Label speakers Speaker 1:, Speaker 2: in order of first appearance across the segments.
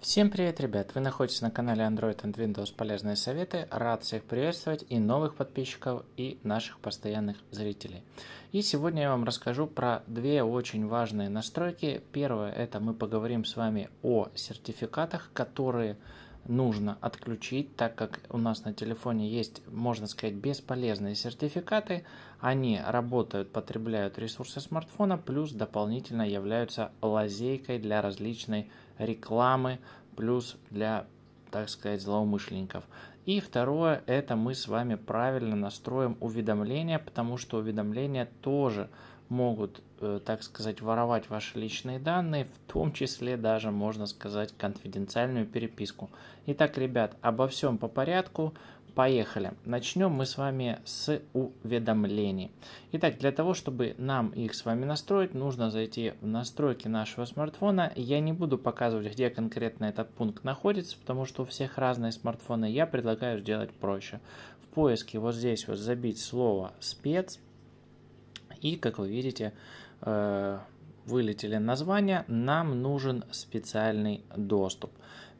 Speaker 1: Всем привет, ребят! Вы находитесь на канале Android and Windows Полезные Советы. Рад всех приветствовать и новых подписчиков, и наших постоянных зрителей. И сегодня я вам расскажу про две очень важные настройки. Первое – это мы поговорим с вами о сертификатах, которые нужно отключить, так как у нас на телефоне есть, можно сказать, бесполезные сертификаты. Они работают, потребляют ресурсы смартфона, плюс дополнительно являются лазейкой для различной рекламы, плюс для, так сказать, злоумышленников. И второе, это мы с вами правильно настроим уведомления, потому что уведомления тоже могут, э, так сказать, воровать ваши личные данные, в том числе даже, можно сказать, конфиденциальную переписку. Итак, ребят, обо всем по порядку. Поехали. Начнем мы с вами с уведомлений. Итак, для того, чтобы нам их с вами настроить, нужно зайти в настройки нашего смартфона. Я не буду показывать, где конкретно этот пункт находится, потому что у всех разные смартфоны. Я предлагаю сделать проще. В поиске вот здесь вот забить слово «спец», и, как вы видите, э, вылетели названия, нам нужен специальный доступ.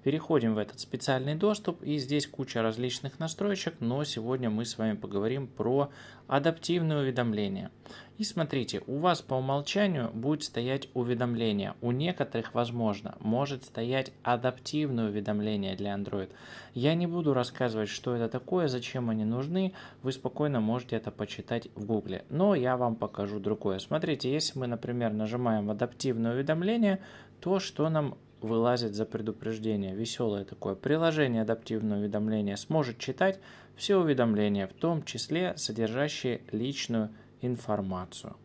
Speaker 1: Переходим в этот специальный доступ и здесь куча различных настроечек, но сегодня мы с вами поговорим про адаптивные уведомления. И смотрите, у вас по умолчанию будет стоять уведомление. У некоторых, возможно, может стоять адаптивное уведомление для Android. Я не буду рассказывать, что это такое, зачем они нужны. Вы спокойно можете это почитать в гугле. Но я вам покажу другое. Смотрите, если мы, например, нажимаем адаптивное уведомление, то что нам вылазит за предупреждение. Веселое такое. Приложение адаптивное уведомление сможет читать все уведомления, в том числе содержащие личную информацию.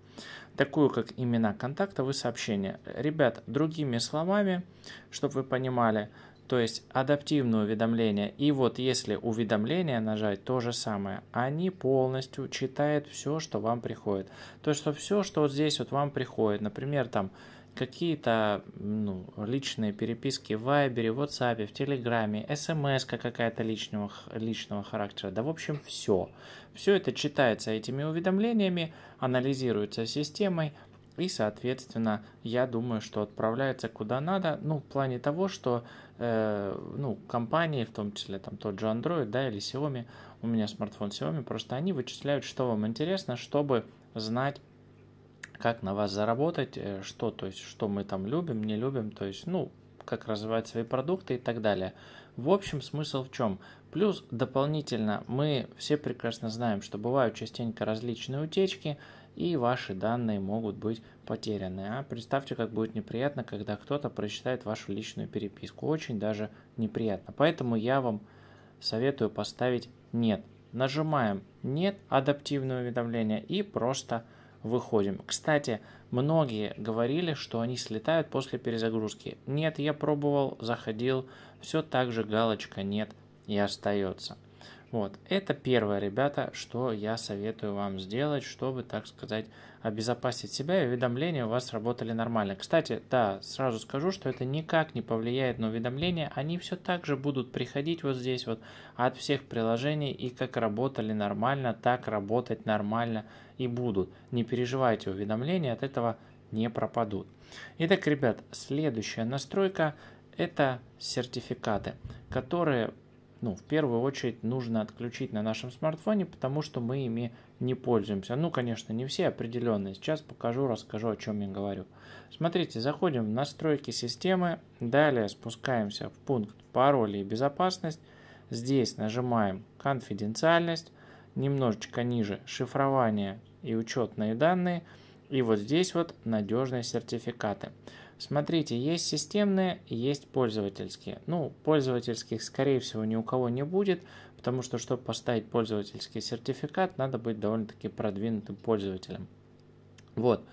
Speaker 1: Такую, как имена контактов и сообщения. Ребят, другими словами, чтобы вы понимали, то есть адаптивное уведомление и вот если уведомление нажать, то же самое. Они полностью читают все, что вам приходит. То есть что все, что вот здесь вот вам приходит, например, там какие-то ну, личные переписки в Вайбере, в WhatsApp, в Телеграме, смс какая-то личного, личного характера. Да, в общем, все. Все это читается этими уведомлениями, анализируется системой, и, соответственно, я думаю, что отправляется куда надо, ну, в плане того, что, э, ну, компании, в том числе, там, тот же Android, да, или Xiaomi, у меня смартфон Xiaomi, просто они вычисляют, что вам интересно, чтобы знать, как на вас заработать, э, что, то есть, что мы там любим, не любим, то есть, ну, как развивать свои продукты и так далее. В общем, смысл в чем? Плюс дополнительно мы все прекрасно знаем, что бывают частенько различные утечки, и ваши данные могут быть потеряны. А представьте, как будет неприятно, когда кто-то прочитает вашу личную переписку. Очень даже неприятно. Поэтому я вам советую поставить «нет». Нажимаем «нет» адаптивное уведомление и просто «нет» выходим. Кстати, многие говорили, что они слетают после перезагрузки. Нет, я пробовал, заходил, все так же галочка нет и остается. Вот, это первое, ребята, что я советую вам сделать, чтобы, так сказать, обезопасить себя, и уведомления у вас работали нормально. Кстати, да, сразу скажу, что это никак не повлияет на уведомления, они все так же будут приходить вот здесь вот от всех приложений, и как работали нормально, так работать нормально и будут. Не переживайте, уведомления от этого не пропадут. Итак, ребят, следующая настройка – это сертификаты, которые ну, в первую очередь нужно отключить на нашем смартфоне, потому что мы ими не пользуемся. Ну, конечно, не все определенные. Сейчас покажу, расскажу, о чем я говорю. Смотрите, заходим в настройки системы, далее спускаемся в пункт пароли и безопасность. Здесь нажимаем конфиденциальность, немножечко ниже шифрование и учетные данные. И вот здесь вот надежные сертификаты. Смотрите, есть системные, есть пользовательские. Ну, пользовательских, скорее всего, ни у кого не будет, потому что, чтобы поставить пользовательский сертификат, надо быть довольно-таки продвинутым пользователем. Вот,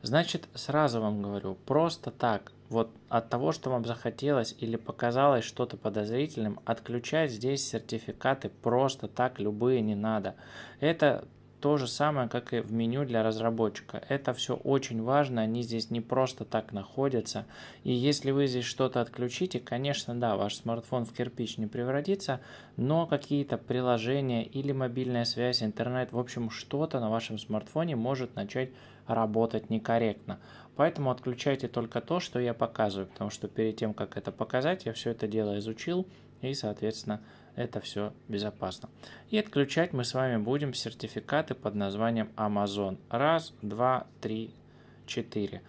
Speaker 1: значит, сразу вам говорю, просто так, вот от того, что вам захотелось или показалось что-то подозрительным, отключать здесь сертификаты просто так любые не надо. Это то же самое, как и в меню для разработчика. Это все очень важно, они здесь не просто так находятся. И если вы здесь что-то отключите, конечно, да, ваш смартфон в кирпич не превратится, но какие-то приложения или мобильная связь, интернет, в общем, что-то на вашем смартфоне может начать работать некорректно. Поэтому отключайте только то, что я показываю, потому что перед тем, как это показать, я все это дело изучил и, соответственно, это все безопасно. И отключать мы с вами будем сертификаты под названием Amazon. Раз, два, три, четыре.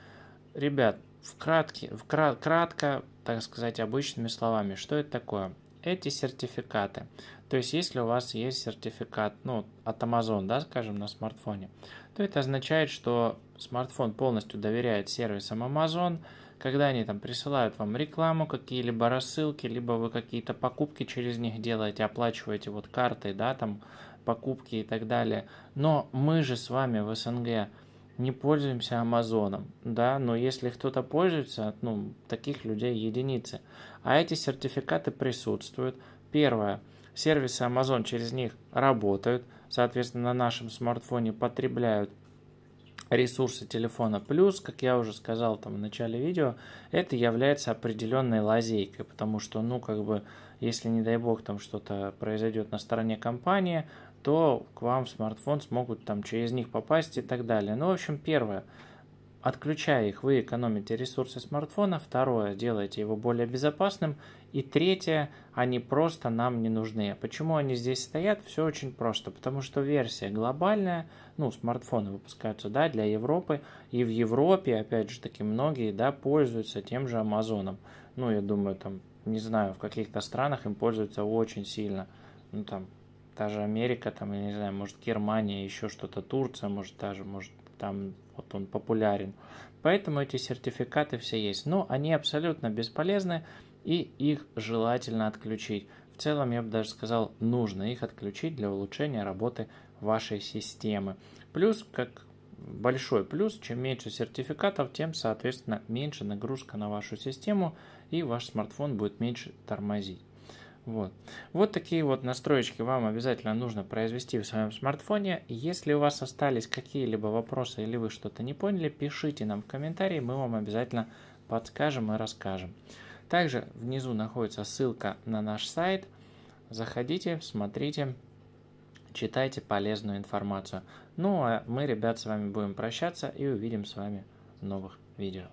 Speaker 1: Ребят, вкратке, вкрат, кратко, так сказать, обычными словами, что это такое? Эти сертификаты. То есть, если у вас есть сертификат, ну, от Amazon, да, скажем, на смартфоне, то это означает, что смартфон полностью доверяет сервисам Amazon, когда они там присылают вам рекламу, какие-либо рассылки, либо вы какие-то покупки через них делаете, оплачиваете вот картой, да, там покупки и так далее. Но мы же с вами в СНГ не пользуемся Амазоном, да, но если кто-то пользуется, ну, таких людей единицы. А эти сертификаты присутствуют. Первое, сервисы Amazon через них работают, соответственно, на нашем смартфоне потребляют ресурсы телефона. Плюс, как я уже сказал там в начале видео, это является определенной лазейкой, потому что, ну, как бы, если, не дай бог, там что-то произойдет на стороне компании, то к вам в смартфон смогут там через них попасть и так далее. Ну, в общем, первое, отключая их, вы экономите ресурсы смартфона. Второе, делаете его более безопасным. И третье, они просто нам не нужны. Почему они здесь стоят? Все очень просто, потому что версия глобальная, ну, смартфоны выпускаются, да, для Европы, и в Европе, опять же таки, многие, да, пользуются тем же Амазоном. Ну, я думаю, там, не знаю, в каких-то странах им пользуются очень сильно. Ну, там, та же Америка, там, я не знаю, может, Германия, еще что-то, Турция, может, даже, может, там вот он популярен. Поэтому эти сертификаты все есть. Но они абсолютно бесполезны, и их желательно отключить. В целом, я бы даже сказал, нужно их отключить для улучшения работы вашей системы. Плюс, как большой плюс, чем меньше сертификатов, тем, соответственно, меньше нагрузка на вашу систему и ваш смартфон будет меньше тормозить. Вот. вот такие вот настроечки вам обязательно нужно произвести в своем смартфоне. Если у вас остались какие-либо вопросы или вы что-то не поняли, пишите нам в комментарии, мы вам обязательно подскажем и расскажем. Также внизу находится ссылка на наш сайт. Заходите, смотрите, читайте полезную информацию. Ну а мы, ребят, с вами будем прощаться и увидим с вами новых видео.